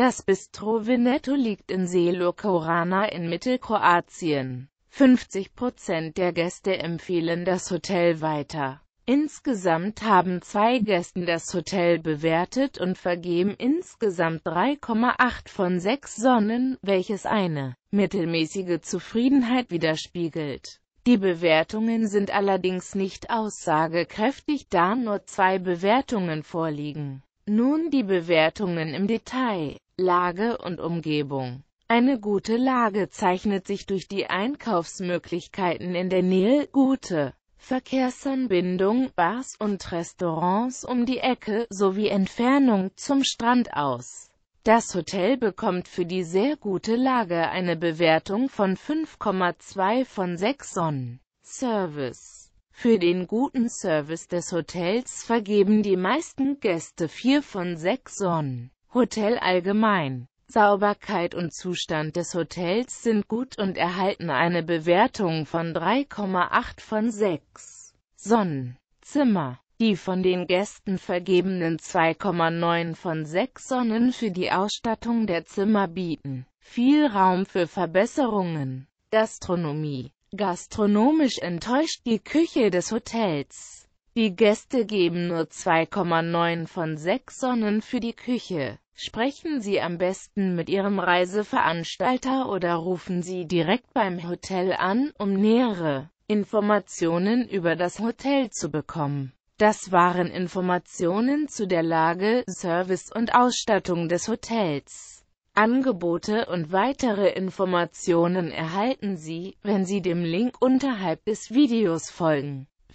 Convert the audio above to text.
Das Bistro Veneto liegt in Selo Korana in Mittelkroatien. 50 Prozent der Gäste empfehlen das Hotel weiter. Insgesamt haben zwei Gästen das Hotel bewertet und vergeben insgesamt 3,8 von 6 Sonnen, welches eine mittelmäßige Zufriedenheit widerspiegelt. Die Bewertungen sind allerdings nicht aussagekräftig, da nur zwei Bewertungen vorliegen. Nun die Bewertungen im Detail. Lage und Umgebung. Eine gute Lage zeichnet sich durch die Einkaufsmöglichkeiten in der Nähe, gute Verkehrsanbindung, Bars und Restaurants um die Ecke sowie Entfernung zum Strand aus. Das Hotel bekommt für die sehr gute Lage eine Bewertung von 5,2 von 6 Sonnen. Service Für den guten Service des Hotels vergeben die meisten Gäste 4 von 6 Sonnen. Hotel allgemein. Sauberkeit und Zustand des Hotels sind gut und erhalten eine Bewertung von 3,8 von 6 Sonnen. Zimmer. Die von den Gästen vergebenen 2,9 von 6 Sonnen für die Ausstattung der Zimmer bieten viel Raum für Verbesserungen. Gastronomie. Gastronomisch enttäuscht die Küche des Hotels. Die Gäste geben nur 2,9 von 6 Sonnen für die Küche. Sprechen Sie am besten mit Ihrem Reiseveranstalter oder rufen Sie direkt beim Hotel an, um nähere Informationen über das Hotel zu bekommen. Das waren Informationen zu der Lage, Service und Ausstattung des Hotels. Angebote und weitere Informationen erhalten Sie, wenn Sie dem Link unterhalb des Videos folgen.